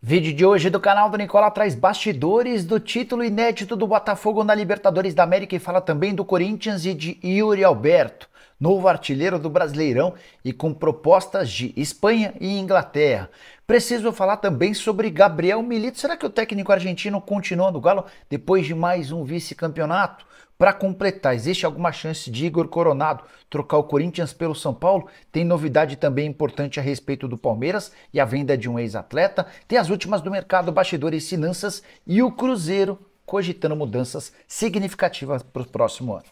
Vídeo de hoje do canal do Nicola traz bastidores do título inédito do Botafogo na Libertadores da América e fala também do Corinthians e de Yuri Alberto novo artilheiro do Brasileirão e com propostas de Espanha e Inglaterra. Preciso falar também sobre Gabriel Milito. Será que o técnico argentino continua no Galo depois de mais um vice-campeonato? Para completar, existe alguma chance de Igor Coronado trocar o Corinthians pelo São Paulo? Tem novidade também importante a respeito do Palmeiras e a venda de um ex-atleta. Tem as últimas do mercado, bastidores, finanças e o Cruzeiro cogitando mudanças significativas para o próximo ano.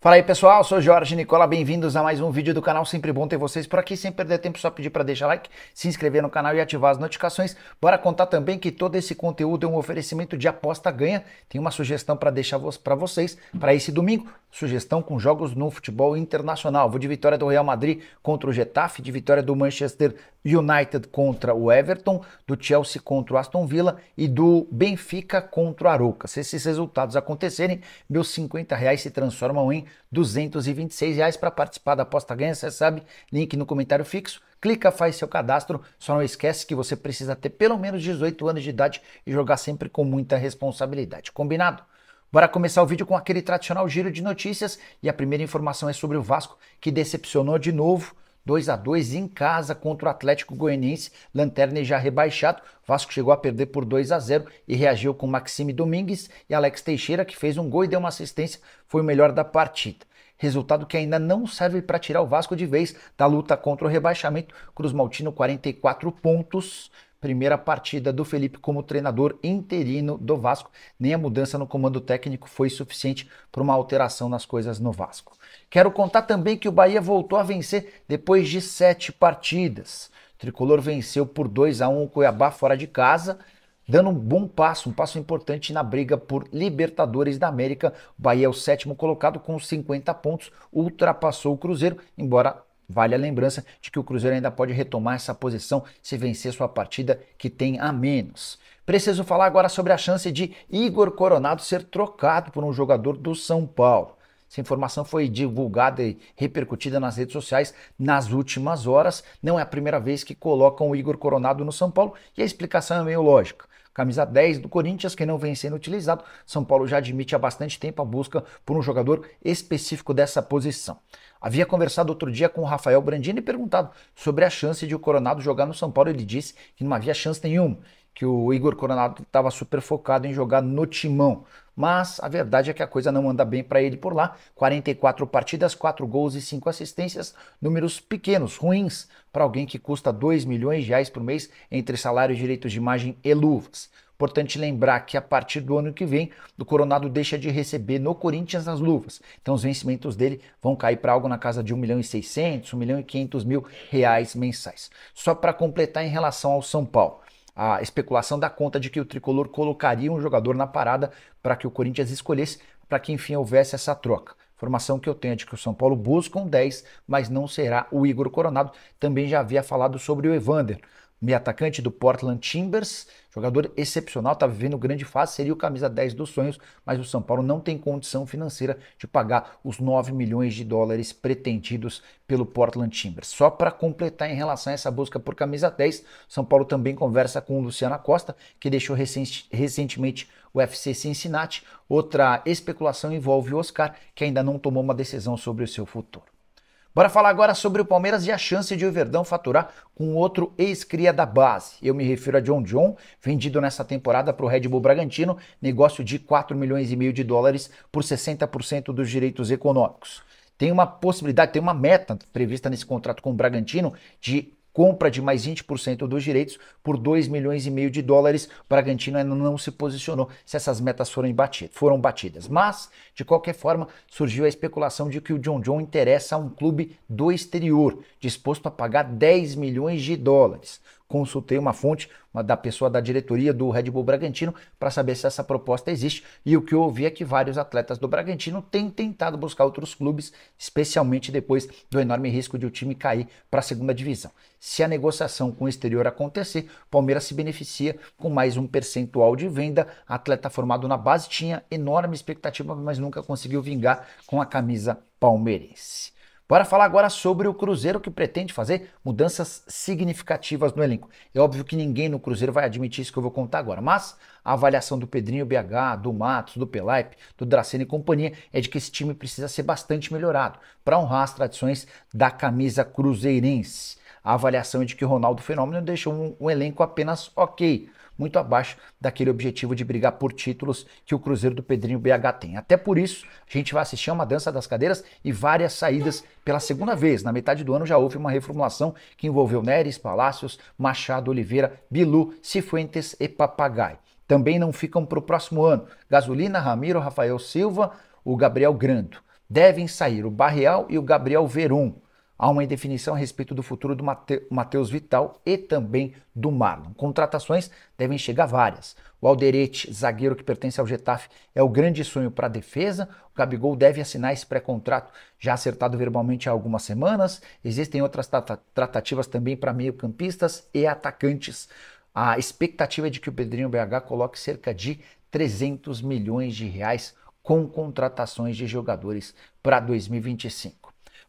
Fala aí pessoal, sou Jorge Nicola, bem-vindos a mais um vídeo do canal, sempre bom ter vocês por aqui, sem perder tempo, só pedir para deixar like, se inscrever no canal e ativar as notificações. Bora contar também que todo esse conteúdo é um oferecimento de aposta ganha, tem uma sugestão para deixar para vocês para esse domingo, sugestão com jogos no futebol internacional. Vou de vitória do Real Madrid contra o Getafe, de vitória do Manchester United contra o Everton, do Chelsea contra o Aston Villa e do Benfica contra o Aruca. Se esses resultados acontecerem, meus 50 reais se transformam em 226 reais para participar da aposta ganha, você sabe, link no comentário fixo. Clica, faz seu cadastro, só não esquece que você precisa ter pelo menos 18 anos de idade e jogar sempre com muita responsabilidade, combinado? Bora começar o vídeo com aquele tradicional giro de notícias e a primeira informação é sobre o Vasco que decepcionou de novo 2 a 2 em casa contra o Atlético Goianiense, lanterna já rebaixado. Vasco chegou a perder por 2 a 0 e reagiu com Maxime Domingues e Alex Teixeira, que fez um gol e deu uma assistência, foi o melhor da partida. Resultado que ainda não serve para tirar o Vasco de vez da luta contra o rebaixamento. Cruz Maltino 44 pontos, primeira partida do Felipe como treinador interino do Vasco. Nem a mudança no comando técnico foi suficiente para uma alteração nas coisas no Vasco. Quero contar também que o Bahia voltou a vencer depois de sete partidas. O Tricolor venceu por 2 a 1 o Cuiabá fora de casa, dando um bom passo, um passo importante na briga por Libertadores da América. O Bahia é o sétimo colocado com 50 pontos, ultrapassou o Cruzeiro, embora Vale a lembrança de que o Cruzeiro ainda pode retomar essa posição se vencer sua partida que tem a menos. Preciso falar agora sobre a chance de Igor Coronado ser trocado por um jogador do São Paulo. Essa informação foi divulgada e repercutida nas redes sociais nas últimas horas. Não é a primeira vez que colocam o Igor Coronado no São Paulo e a explicação é meio lógica camisa 10 do Corinthians, que não vem sendo utilizado. São Paulo já admite há bastante tempo a busca por um jogador específico dessa posição. Havia conversado outro dia com o Rafael Brandini e perguntado sobre a chance de o Coronado jogar no São Paulo. Ele disse que não havia chance nenhuma que o Igor Coronado estava super focado em jogar no timão. Mas a verdade é que a coisa não anda bem para ele por lá. 44 partidas, 4 gols e 5 assistências, números pequenos, ruins para alguém que custa 2 milhões de reais por mês entre salário, direitos de imagem e luvas. Importante lembrar que a partir do ano que vem, o Coronado deixa de receber no Corinthians as luvas. Então os vencimentos dele vão cair para algo na casa de 1 milhão e 600, 1 milhão e 500 mil reais mensais. Só para completar em relação ao São Paulo a especulação da conta de que o tricolor colocaria um jogador na parada para que o Corinthians escolhesse, para que enfim houvesse essa troca. Informação que eu tenho é de que o São Paulo busca um 10, mas não será o Igor Coronado. Também já havia falado sobre o Evander meio atacante do Portland Timbers, jogador excepcional, está vivendo grande fase, seria o camisa 10 dos sonhos, mas o São Paulo não tem condição financeira de pagar os 9 milhões de dólares pretendidos pelo Portland Timbers. Só para completar em relação a essa busca por camisa 10, São Paulo também conversa com o Luciano Costa, que deixou recentemente o FC Cincinnati. Outra especulação envolve o Oscar, que ainda não tomou uma decisão sobre o seu futuro. Bora falar agora sobre o Palmeiras e a chance de o Verdão faturar com outro ex-cria da base. Eu me refiro a John John, vendido nessa temporada para o Red Bull Bragantino, negócio de 4 milhões e meio de dólares por 60% dos direitos econômicos tem uma possibilidade, tem uma meta prevista nesse contrato com o Bragantino de compra de mais 20% dos direitos por 2 milhões e meio de dólares. O Bragantino ainda não se posicionou se essas metas foram, batidas, foram batidas. Mas, de qualquer forma, surgiu a especulação de que o John John interessa a um clube do exterior, disposto a pagar 10 milhões de dólares consultei uma fonte uma da pessoa da diretoria do Red Bull Bragantino para saber se essa proposta existe. E o que eu ouvi é que vários atletas do Bragantino têm tentado buscar outros clubes, especialmente depois do enorme risco de o time cair para a segunda divisão. Se a negociação com o exterior acontecer, Palmeiras se beneficia com mais um percentual de venda. Atleta formado na base tinha enorme expectativa, mas nunca conseguiu vingar com a camisa palmeirense. Bora falar agora sobre o Cruzeiro que pretende fazer mudanças significativas no elenco. É óbvio que ninguém no Cruzeiro vai admitir isso que eu vou contar agora, mas a avaliação do Pedrinho BH, do Matos, do Pelaipe, do Dracena e companhia é de que esse time precisa ser bastante melhorado para honrar as tradições da camisa cruzeirense a avaliação é de que Ronaldo Fenômeno deixou um, um elenco apenas ok, muito abaixo daquele objetivo de brigar por títulos que o Cruzeiro do Pedrinho BH tem. Até por isso, a gente vai assistir a uma dança das cadeiras e várias saídas pela segunda vez. Na metade do ano já houve uma reformulação que envolveu Neres, Palácios, Machado, Oliveira, Bilu, Cifuentes e Papagai. Também não ficam para o próximo ano. Gasolina, Ramiro, Rafael Silva, o Gabriel Grando. Devem sair o Barreal e o Gabriel Verum. Há uma indefinição a respeito do futuro do Mate Matheus Vital e também do Marlon. Contratações devem chegar várias. O Alderete, zagueiro que pertence ao Getafe, é o grande sonho para a defesa. O Gabigol deve assinar esse pré-contrato já acertado verbalmente há algumas semanas. Existem outras tratativas também para meio-campistas e atacantes. A expectativa é de que o Pedrinho BH coloque cerca de 300 milhões de reais com contratações de jogadores para 2025.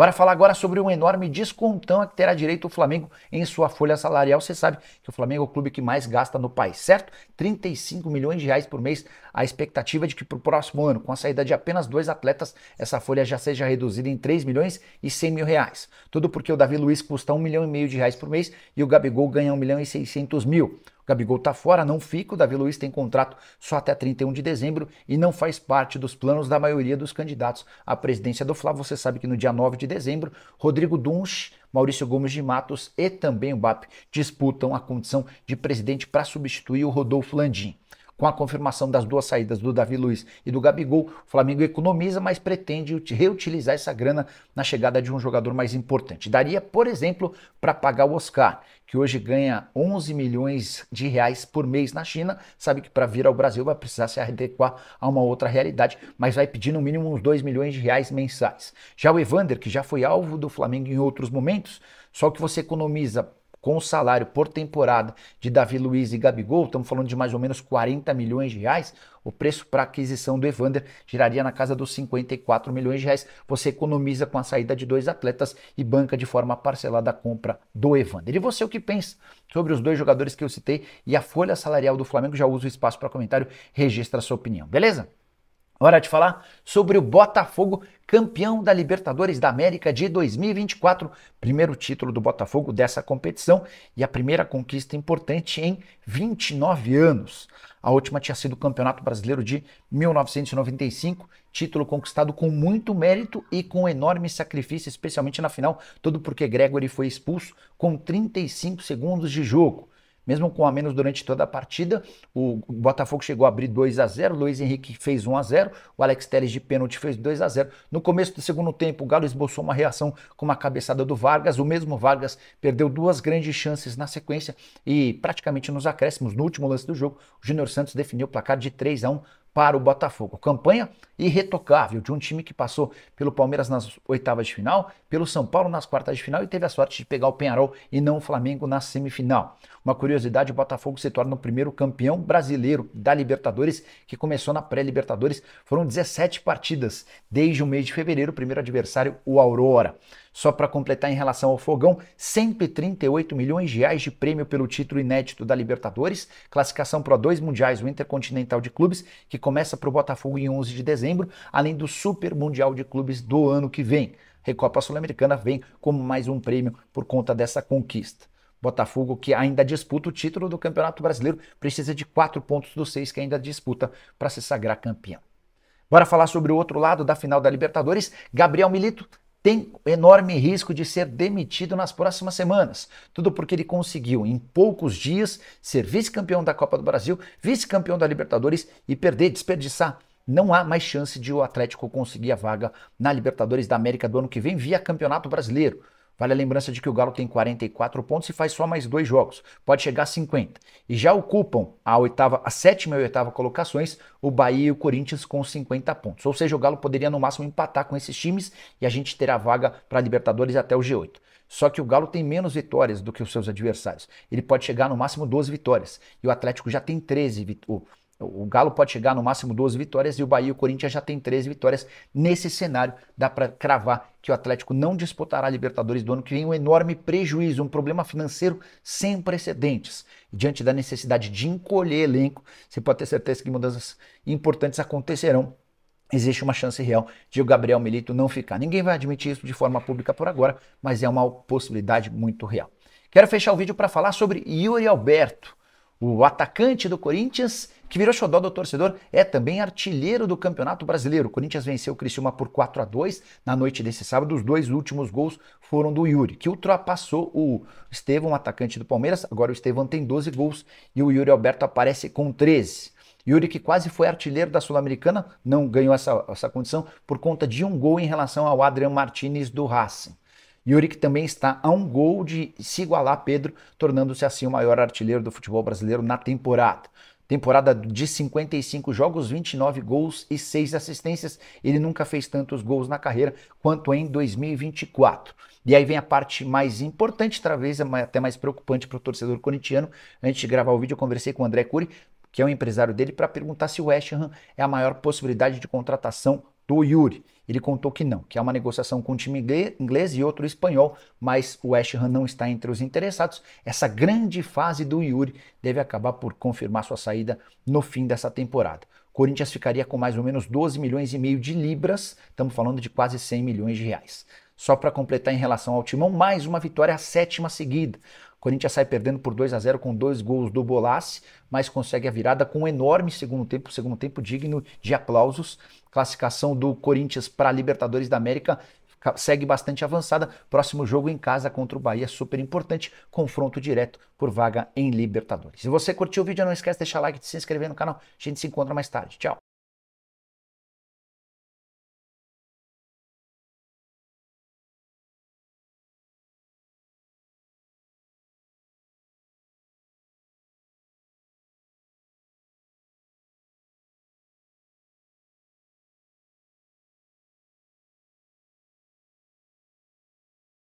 Bora falar agora sobre um enorme descontão a que terá direito o Flamengo em sua folha salarial. Você sabe que o Flamengo é o clube que mais gasta no país, certo? 35 milhões de reais por mês. A expectativa é de que para o próximo ano, com a saída de apenas dois atletas, essa folha já seja reduzida em 3 milhões e 100 mil reais. Tudo porque o Davi Luiz custa 1 milhão e meio de reais por mês e o Gabigol ganha 1 milhão e 600 mil. Gabigol está fora, não fica. O Davi Luiz tem contrato só até 31 de dezembro e não faz parte dos planos da maioria dos candidatos à presidência do Flávio. Você sabe que no dia 9 de dezembro, Rodrigo Dunch Maurício Gomes de Matos e também o BAP disputam a condição de presidente para substituir o Rodolfo Landim. Com a confirmação das duas saídas do Davi Luiz e do Gabigol, o Flamengo economiza, mas pretende reutilizar essa grana na chegada de um jogador mais importante. Daria, por exemplo, para pagar o Oscar, que hoje ganha 11 milhões de reais por mês na China, sabe que para vir ao Brasil vai precisar se adequar a uma outra realidade, mas vai pedir no mínimo uns 2 milhões de reais mensais. Já o Evander, que já foi alvo do Flamengo em outros momentos, só que você economiza com o salário por temporada de Davi Luiz e Gabigol, estamos falando de mais ou menos 40 milhões de reais, o preço para aquisição do Evander giraria na casa dos 54 milhões de reais. Você economiza com a saída de dois atletas e banca de forma parcelada a compra do Evander. E você o que pensa sobre os dois jogadores que eu citei e a folha salarial do Flamengo? Já usa o espaço para comentário, registra a sua opinião, beleza? Hora de falar sobre o Botafogo, campeão da Libertadores da América de 2024, primeiro título do Botafogo dessa competição e a primeira conquista importante em 29 anos. A última tinha sido o Campeonato Brasileiro de 1995, título conquistado com muito mérito e com enorme sacrifício, especialmente na final, tudo porque Gregory foi expulso com 35 segundos de jogo. Mesmo com a menos durante toda a partida, o Botafogo chegou a abrir 2 a 0 Luiz Henrique fez 1 a 0 o Alex Telles de pênalti fez 2 a 0 No começo do segundo tempo, o Galo esboçou uma reação com uma cabeçada do Vargas, o mesmo Vargas perdeu duas grandes chances na sequência e praticamente nos acréscimos, no último lance do jogo, o Júnior Santos definiu o placar de 3 a 1 para o Botafogo. Campanha irretocável de um time que passou pelo Palmeiras nas oitavas de final, pelo São Paulo nas quartas de final e teve a sorte de pegar o Penharol e não o Flamengo na semifinal. Uma curiosidade, o Botafogo se torna o primeiro campeão brasileiro da Libertadores, que começou na pré-Libertadores. Foram 17 partidas desde o mês de fevereiro, o primeiro adversário o Aurora. Só para completar em relação ao fogão, 138 milhões de reais de prêmio pelo título inédito da Libertadores, classificação para dois mundiais, o Intercontinental de Clubes, que começa para o Botafogo em 11 de dezembro, além do Super Mundial de Clubes do ano que vem. Recopa Sul-Americana vem como mais um prêmio por conta dessa conquista. Botafogo, que ainda disputa o título do Campeonato Brasileiro, precisa de quatro pontos dos seis que ainda disputa para se sagrar campeão. Bora falar sobre o outro lado da final da Libertadores. Gabriel Milito tem enorme risco de ser demitido nas próximas semanas. Tudo porque ele conseguiu, em poucos dias, ser vice-campeão da Copa do Brasil, vice-campeão da Libertadores e perder, desperdiçar. Não há mais chance de o Atlético conseguir a vaga na Libertadores da América do ano que vem via Campeonato Brasileiro. Vale a lembrança de que o Galo tem 44 pontos e faz só mais dois jogos. Pode chegar a 50. E já ocupam a oitava, a sétima e oitava colocações, o Bahia e o Corinthians com 50 pontos. Ou seja, o Galo poderia no máximo empatar com esses times e a gente terá vaga para Libertadores até o G8. Só que o Galo tem menos vitórias do que os seus adversários. Ele pode chegar no máximo 12 vitórias. E o Atlético já tem 13 vitórias. O Galo pode chegar no máximo 12 vitórias e o Bahia e o Corinthians já tem 13 vitórias. Nesse cenário, dá para cravar que o Atlético não disputará a Libertadores do ano que vem, um enorme prejuízo, um problema financeiro sem precedentes. Diante da necessidade de encolher elenco, você pode ter certeza que mudanças importantes acontecerão existe uma chance real de o Gabriel Milito não ficar. Ninguém vai admitir isso de forma pública por agora, mas é uma possibilidade muito real. Quero fechar o vídeo para falar sobre Yuri Alberto. O atacante do Corinthians, que virou xodó do torcedor, é também artilheiro do Campeonato Brasileiro. O Corinthians venceu o Criciúma por 4 a 2 na noite desse sábado. Os dois últimos gols foram do Yuri, que ultrapassou o Estevão, atacante do Palmeiras. Agora o Estevão tem 12 gols e o Yuri Alberto aparece com 13. Yuri, que quase foi artilheiro da Sul-Americana, não ganhou essa, essa condição por conta de um gol em relação ao Adrian Martinez do Racing. Yuri que também está a um gol de se igualar a Pedro, tornando-se assim o maior artilheiro do futebol brasileiro na temporada. Temporada de 55 jogos, 29 gols e 6 assistências. Ele nunca fez tantos gols na carreira quanto em 2024. E aí vem a parte mais importante, talvez é até mais preocupante para o torcedor corintiano. Antes de gravar o vídeo, eu conversei com o André Cury, que é o empresário dele, para perguntar se o West Ham é a maior possibilidade de contratação do Yuri. Ele contou que não, que há uma negociação com um time inglês e outro espanhol, mas o West Ham não está entre os interessados. Essa grande fase do Yuri deve acabar por confirmar sua saída no fim dessa temporada. O Corinthians ficaria com mais ou menos 12 milhões e meio de libras, estamos falando de quase 100 milhões de reais. Só para completar em relação ao Timão, mais uma vitória, a sétima seguida. Corinthians sai perdendo por 2 a 0 com dois gols do Bolassi, mas consegue a virada com um enorme segundo tempo, segundo tempo digno de aplausos. Classificação do Corinthians para Libertadores da América segue bastante avançada. Próximo jogo em casa contra o Bahia, super importante. Confronto direto por vaga em Libertadores. Se você curtiu o vídeo, não esquece de deixar like, de se inscrever no canal. A gente se encontra mais tarde. Tchau.